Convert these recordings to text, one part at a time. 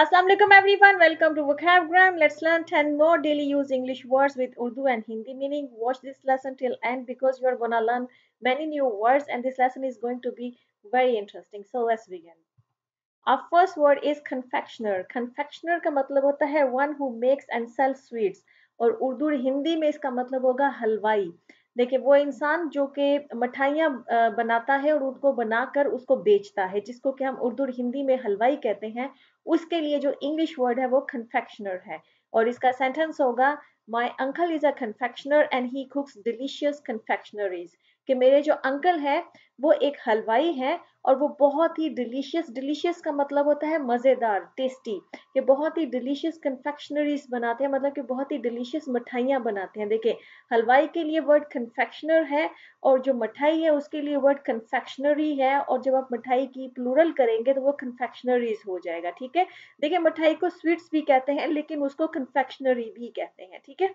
Assalamualaikum everyone. Welcome to Vocabgram. Let's learn 10 more daily use English words with Urdu and Hindi meaning. Watch this lesson till end because you are gonna learn many new words and this lesson is going to be very interesting. So let's begin. Our first word is confectioner. Confectioner का मतलब होता है one who makes and sells sweets. और Urdu Hindi Hindi में इसका मतलब होगा हलवाई देखिए वो इंसान जो कि मिठाइयाँ बनाता है और उनको बनाकर उसको बेचता है जिसको कि हम उर्दू और हिंदी में हलवाई कहते हैं उसके लिए जो इंग्लिश वर्ड है वो कन्फेक्शनर है और इसका सेंटेंस होगा my uncle is a confectioner and he cooks delicious confectioneries कि मेरे जो अंकल हैं वो एक हलवाई हैं और वो बहुत ही डिलीशियस डिलीशियस का मतलब होता है मज़ेदार टेस्टी ये बहुत ही डिलीशियस कन्फेक्शनरीज बनाते हैं मतलब कि बहुत ही डिलीशियस मिठाइयाँ बनाते हैं देखिए हलवाई के लिए वर्ड कन्फेक्शनर है और जो मिठाई है उसके लिए वर्ड कन्फेक्शनरी है और जब आप मिठाई की प्लूरल करेंगे तो वो कन्फेक्शनरीज हो जाएगा ठीक है देखिए मिठाई को स्वीट्स भी कहते हैं लेकिन उसको कन्फेक्शनरी भी कहते हैं ठीक है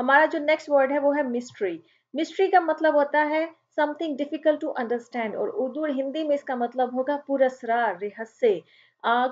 हमारा जो नेक्स्ट वर्ड है वो है मिस्ट्री मिस्ट्री का मतलब होता है समथिंग डिफिकल्ट टू अंडरस्टैंड और उर्दू और हिंदी में इसका मतलब होगा पुरसरार रहस्य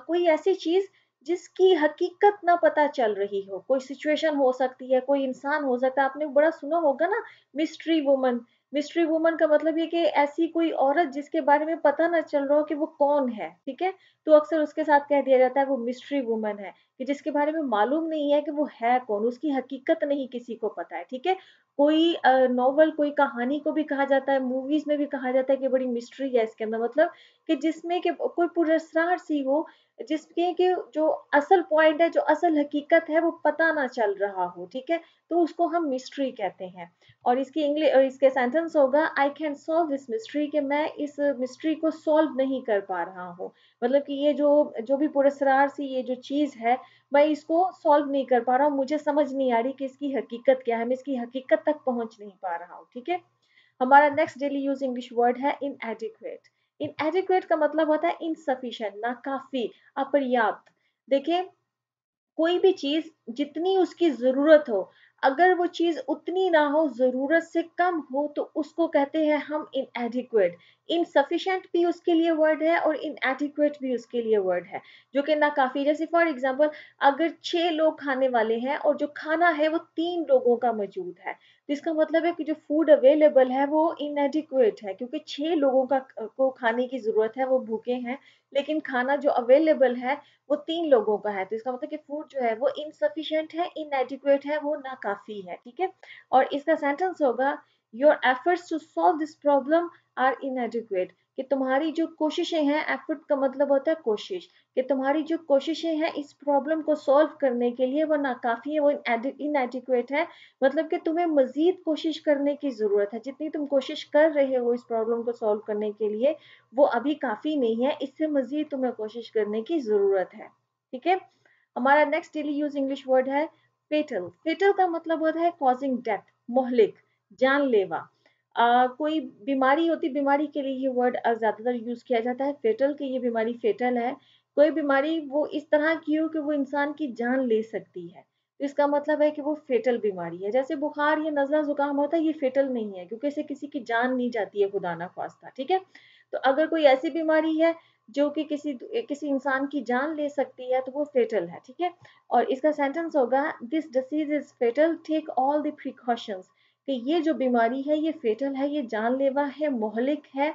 कोई ऐसी चीज़ जिसकी हकीकत ना पता चल रही हो कोई सिचुएशन हो सकती है कोई इंसान हो सकता है आपने बड़ा सुना होगा ना मिस्ट्री वुमन मिस्ट्री वुमन का मतलब ये कि ऐसी कोई औरत जिसके बारे में पता ना चल रहा हो कि वो कौन है ठीक है तो अक्सर उसके साथ कह दिया जाता है वो मिस्ट्री वुमन है कि जिसके बारे में मालूम नहीं है कि वो है कौन उसकी हकीकत नहीं किसी को पता है ठीक है कोई नॉवल कोई कहानी को भी कहा जाता है मूवीज में भी कहा जाता है कि बड़ी मिस्ट्री है इसके अंदर मतलब कि जिसमें कि कोई पुरस्कार सी हो जिसके कि जो असल पॉइंट है जो असल हकीकत है वो पता ना चल रहा हो ठीक है तो उसको हम मिस्ट्री कहते हैं और इसकी इंग्लिश इसके सेंटेंस होगा I can solve this mystery कि मैं इस मिस्ट्री को सॉल्व नहीं कर पा रहा हूँ मतलब कि ये जो जो भी पुरस्कार सी ये जो चीज़ है मैं इसको सॉल्व नहीं कर पा रहा हूँ मुझे समझ नहीं आ रही कि इसकी हकीकत क्या है मैं इसकी हकीकत तक पहुँच नहीं पा रहा हूँ ठीक है हमारा next daily use English word है इन एडिक्वेट इन इनएडिकुएट का मतलब होता है इनसफिशियंट ना काफी अपर्याप्त देखिये कोई भी चीज जितनी उसकी जरूरत हो अगर वो चीज उतनी ना हो जरूरत से कम हो तो उसको कहते हैं हम इन इनएडिकुएट इनसफिशेंट भी उसके लिए वर्ड है और इन एडिक्वेट भी उसके लिए वर्ड है जो कि ना काफी जैसे फॉर एग्जांपल अगर छह लोग खाने वाले हैं और जो खाना है वो तीन लोगों का मौजूद है जिसका इसका मतलब है कि जो फूड अवेलेबल है वो इनएडिक्वेट है क्योंकि छः लोगों का को खाने की ज़रूरत है वो भूखे हैं लेकिन खाना जो अवेलेबल है वो तीन लोगों का है तो इसका मतलब कि फूड जो है वो इनसफिशेंट है इनएडिक्वेट है वो नाकाफ़ी है ठीक है और इसका सेंटेंस होगा your efforts to solve this problem are inadequate कि तुम्हारी जो कोशिशें हैं एफर्ट का मतलब होता है कोशिश कि तुम्हारी जो कोशिशें हैं इस प्रॉब्लम को सॉल्व करने के लिए वो नाकाफ़ी है वो इनएडिकुएट है मतलब कि तुम्हें मज़ीद कोशिश करने की ज़रूरत है जितनी तुम कोशिश कर रहे हो इस प्रॉब्लम को सॉल्व करने के लिए वो अभी काफ़ी नहीं है इससे मज़ीद तुम्हें कोशिश करने की ज़रूरत है ठीक है हमारा next daily use English word है फेटल फेटल का मतलब होता है कॉजिंग डेथ मोहलिक जानलेवा आ, कोई बीमारी होती बीमारी के लिए ये वर्ड ज़्यादातर यूज़ किया जाता है फेटल के ये बीमारी फेटल है कोई बीमारी वो इस तरह की हो कि वो इंसान की जान ले सकती है तो इसका मतलब है कि वो फेटल बीमारी है जैसे बुखार या नजला जुकाम होता है ये फेटल नहीं है क्योंकि इसे किसी की जान नहीं जाती है खुदा ना खास्ता ठीक है तो अगर कोई ऐसी बीमारी है जो कि किसी किसी इंसान की जान ले सकती है तो वो फेटल है ठीक है और इसका सेंटेंस होगा this disease is fatal take all the precautions कि ये जो बीमारी है ये फेटल है ये जानलेवा है मोहलिक है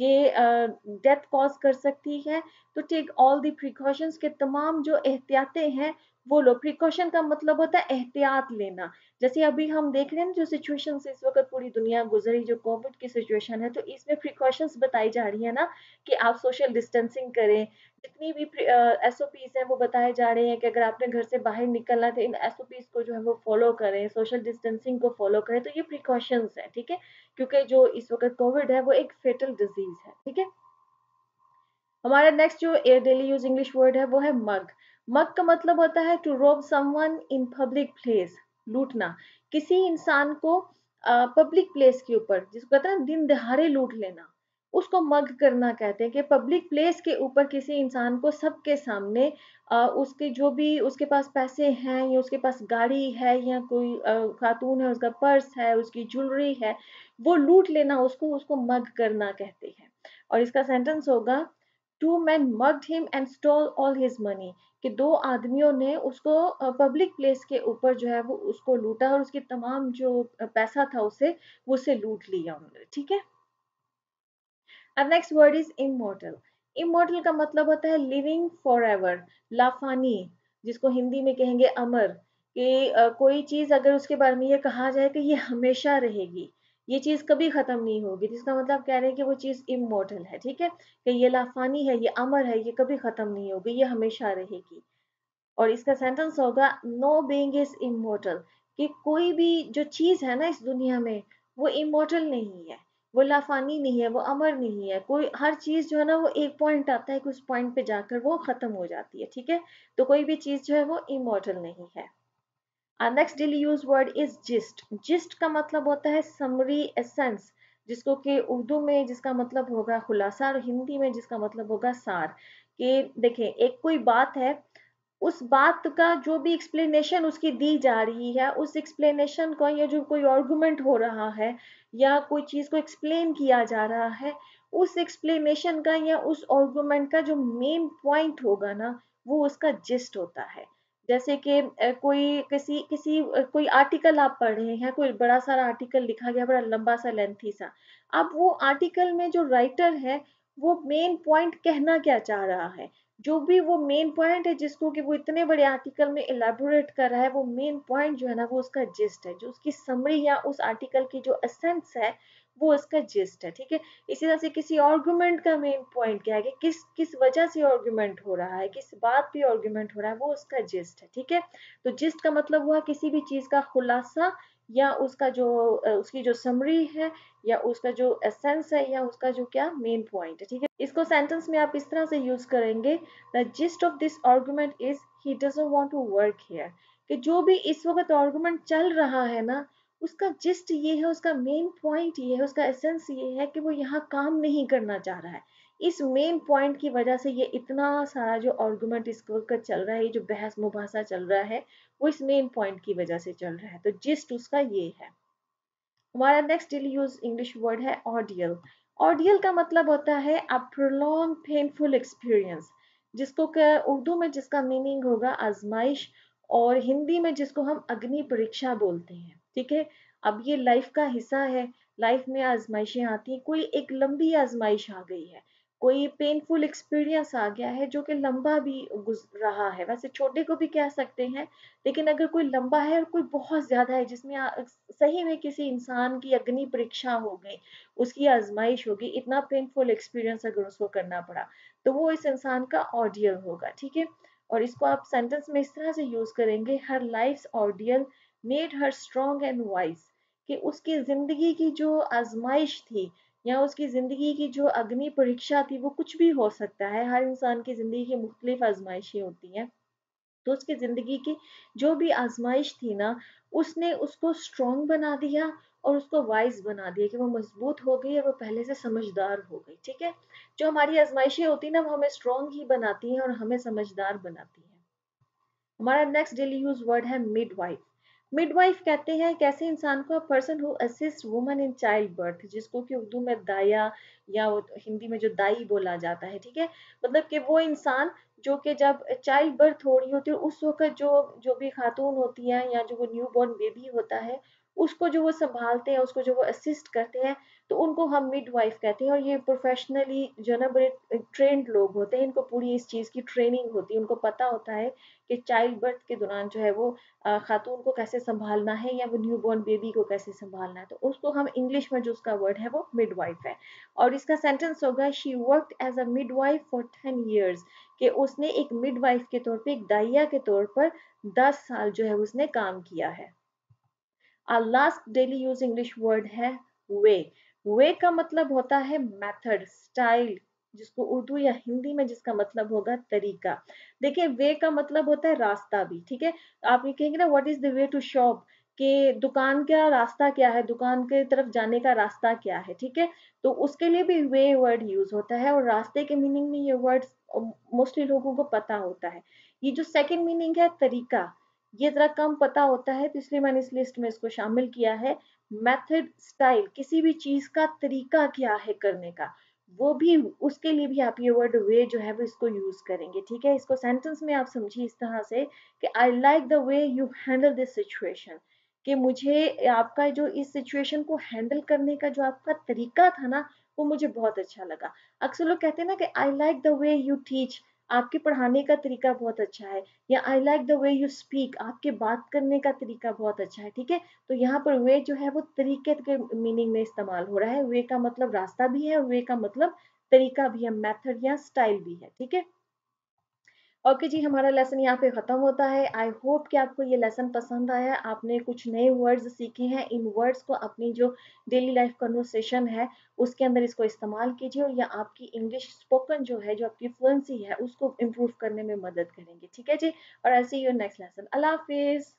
ये डेथ uh, कॉज कर सकती है तो टेक ऑल दी प्रिकॉशंस के तमाम जो एहतियातें हैं बोलो प्रिकॉशन का मतलब होता है एहतियात लेना जैसे अभी हम देख रहे हैं जो सिचुएशन इस वक्त पूरी दुनिया गुजरी जो कोविड की सिचुएशन है तो इसमें प्रिकॉशंस बताई जा रही है ना कि आप सोशल डिस्टेंसिंग करें जितनी भी एस uh, हैं वो बताए जा रहे हैं कि अगर आपने घर से बाहर निकलना तो इन एस को जो है वो फॉलो करें सोशल डिस्टेंसिंग को फॉलो करें तो ये प्रिकॉशंस है ठीक है क्योंकि जो इस वक्त कोविड है वो एक फेटल डिजीज है ठीक है हमारा नेक्स्ट जो डेली यूज इंग्लिश वर्ड है वो है मग मक का मतलब होता है टू रोब समवन इन पब्लिक प्लेस लूटना किसी इंसान को पब्लिक प्लेस के ऊपर जिसको कहते हैं दिन दहाड़े लूट लेना उसको मग करना कहते हैं कि पब्लिक प्लेस के ऊपर किसी इंसान को सबके सामने आ, उसके जो भी उसके पास पैसे हैं या उसके पास गाड़ी है या कोई खातून है उसका पर्स है उसकी ज्वेलरी है वो लूट लेना उसको उसको मग करना कहते हैं और इसका सेंटेंस होगा two man mugged him and stole all his money कि दो आदमियों ने उसको पब्लिक प्लेस के ऊपर जो है वो उसको लूटा और उसकी तमाम जो पैसा था उसे वो उसे लूट लिया उन्होंने ठीक है अब next word is immortal immortal का मतलब होता है लिविंग फॉर एवर लाफानी जिसको हिंदी में कहेंगे अमर कि कोई चीज़ अगर उसके बारे में ये कहा जाए कि ये हमेशा रहेगी ये चीज़ कभी ख़त्म नहीं होगी जिसका मतलब कह रहे हैं कि वो चीज़ इमोटल है ठीक है कि ये लाफानी है ये अमर है ये कभी ख़त्म नहीं होगी ये हमेशा रहेगी और इसका सेंटेंस होगा नो बींग इज इमोटल कि कोई भी जो चीज़ है ना इस दुनिया में वो इमोटल नहीं है वो लाफानी नहीं है वो अमर नहीं है कोई हर चीज़ जो है ना वो एक पॉइंट आता है कि उस पॉइंट पे जाकर वो ख़त्म हो जाती है ठीक है तो कोई भी चीज़ जो है वो इमोटल नहीं है next daily use word is gist gist का मतलब होता है समरी एसेंस जिसको कि उर्दू में जिसका मतलब होगा खुलासा और हिंदी में जिसका मतलब होगा सार कि देखें एक कोई बात है उस बात का जो भी एक्सप्लेनेशन उसकी दी जा रही है उस एक्सप्लेनेशन का या जो कोई आर्गुमेंट हो रहा है या कोई चीज़ को एक्सप्लेन किया जा रहा है उस एक्सप्लेनेशन का या उस आर्गुमेंट का जो मेन पॉइंट होगा ना वो उसका जिस्ट होता है जैसे कि कोई किसी किसी कोई आर्टिकल आप पढ़ रहे हैं कोई बड़ा सारा आर्टिकल लिखा गया बड़ा लंबा सा लेंथी सा अब वो आर्टिकल में जो राइटर है वो मेन पॉइंट कहना क्या चाह रहा है जो भी वो मेन पॉइंट है जिसको कि वो इतने बड़े आर्टिकल में इलेबोरेट कर रहा है वो मेन पॉइंट जो है ना वो उसका जिस्ट है जो उसकी समरी या उस आर्टिकल की जो एसेंस है वो इसका जिस्ट है ठीक है इसी तरह से किसी आर्गूमेंट का मेन पॉइंट क्या है कि किस किस वजह से आर्गूमेंट हो रहा है किस बात पे आर्गूमेंट हो रहा है वो उसका जिस्ट है ठीक है तो जिस्ट का मतलब हुआ किसी भी चीज का खुलासा या उसका जो उसकी जो समरी है या उसका जो एसेंस है या उसका जो क्या मेन पॉइंट है ठीक है इसको सेंटेंस में आप इस तरह से यूज करेंगे the gist of this argument is he doesn't want to work here कि जो भी इस वक्त ऑर्ग्यूमेंट चल रहा है ना उसका जिस्ट ये है उसका मेन पॉइंट ये है उसका एसेंस ये है कि वो यहाँ काम नहीं करना चाह रहा है इस मेन पॉइंट की वजह से ये इतना सारा जो आर्गूमेंट इसको चल रहा है जो बहस मुबासा चल रहा है वो इस मेन पॉइंट की वजह से चल रहा है तो जिस्ट उसका ये है हमारा next daily use English word है ऑडियल ऑडियल का मतलब होता है अ प्रोलॉन्ग पेनफुल एक्सपीरियंस जिसको उर्दू में जिसका मीनिंग होगा आजमाइश और हिंदी में जिसको हम अग्नि परीक्षा बोलते हैं ठीक है अब ये लाइफ का हिस्सा है लाइफ में आजमाइशें आती हैं कोई एक लंबी आजमाइश आ गई है कोई पेनफुल एक्सपीरियंस आ गया है जो कि लंबा भी गुजर रहा है वैसे छोटे को भी कह सकते हैं लेकिन अगर कोई लंबा है और कोई बहुत ज़्यादा है जिसमें सही में किसी इंसान की अग्नि परीक्षा हो गई उसकी आजमाइश होगी इतना पेनफुल एक्सपीरियंस अगर उसको करना पड़ा तो वो इस इंसान का ऑडियल होगा ठीक है और इसको आप सेंटेंस में इस तरह से यूज़ करेंगे her life ordeal made her strong and wise कि उसकी ज़िंदगी की जो आजमाइश थी या उसकी ज़िंदगी की जो अग्नि परीक्षा थी वो कुछ भी हो सकता है हर इंसान की ज़िंदगी की मुख्तलिफ आजमाइशें होती हैं तो उसकी ज़िंदगी की जो भी आजमाइश थी ना उसने उसको स्ट्रॉन्ग बना दिया और उसको वाइज बना दिया कि वो मजबूत हो गई और वो पहले से समझदार हो गई ठीक है जो हमारी आजमाइशें होती ना वो हमें स्ट्रॉन्ग ही बनाती हैं और हमें समझदार बनाती हैं हमारा नेक्स्ट डेली यूज वर्ड है मिड वाइफ मिडवाइफ कहते हैं कैसे इंसान को person who assist woman in childbirth जिसको कि उर्दू में दाया या हिंदी में जो दाई बोला जाता है ठीक है मतलब कि वो इंसान जो कि जब चाइल्ड बर्थ हो रही होती है उस वक्त जो जो भी खातून होती हैं या जो वो न्यू बॉर्न बेबी होता है उसको जो वो संभालते हैं उसको जो वो असिस्ट करते हैं तो उनको हम मिड वाइफ कहते हैं और ये प्रोफेशनली जो है ना बड़े ट्रेंड लोग होते हैं इनको पूरी इस चीज़ की ट्रेनिंग होती है उनको पता होता है कि चाइल्ड बर्थ के दौरान जो है वो खातून को कैसे संभालना है या वो न्यू बॉर्न बेबी को कैसे संभालना है तो उसको हम इंग्लिश में जो उसका वर्ड है वो मिड वाइफ है और इसका सेंटेंस होगा she work as a midwife for ten years कि उसने एक मिड वाइफ के तौर पर एक दाइया के तौर पर दस साल जो है उसने काम किया है आ last daily use English word है वे वे का मतलब होता है मेथड स्टाइल जिसको उर्दू या हिंदी में जिसका मतलब होगा तरीका देखिए वे का मतलब होता है रास्ता भी ठीक है आप ये कहेंगे ना what is the way to shop कि दुकान का रास्ता क्या है दुकान के तरफ जाने का रास्ता क्या है ठीक है तो उसके लिए भी वे वर्ड यूज होता है और रास्ते के मीनिंग में ये वर्ड मोस्टली लोगों को पता होता है ये जो सेकेंड मीनिंग है तरीका ये ज़रा कम पता होता है तो इसलिए मैंने इस लिस्ट में इसको शामिल किया है मेथड स्टाइल किसी भी चीज़ का तरीका क्या है करने का वो भी उसके लिए भी आप ये वर्ड वे जो है वो इसको यूज़ करेंगे ठीक है इसको सेंटेंस में आप समझिए इस तरह से कि I like the way you handle this situation कि मुझे आपका जो इस सिचुएशन को हैंडल करने का जो आपका तरीका था ना वो मुझे बहुत अच्छा लगा अक्सर लोग कहते हैं ना कि I like the way you teach आपके पढ़ाने का तरीका बहुत अच्छा है या I like the way you speak आपके बात करने का तरीका बहुत अच्छा है ठीक है तो यहाँ पर वे जो है वो तरीके के मीनिंग में इस्तेमाल हो रहा है वे का मतलब रास्ता भी है और वे का मतलब तरीका भी है मेथड या स्टाइल भी है ठीक है ओके जी हमारा लेसन यहाँ पे ख़त्म होता है आई होप कि आपको ये लेसन पसंद आया आपने कुछ नए वर्ड्स सीखे हैं इन वर्ड्स को अपनी जो डेली लाइफ कन्वर्सेशन है उसके अंदर इसको इस्तेमाल कीजिए और या आपकी इंग्लिश स्पोकन जो है जो आपकी फ्लुएंसी है उसको इम्प्रूव करने में मदद करेंगे ठीक है जी और ऐसे ही नेक्स्ट लेसन अल्लाह हाफिज़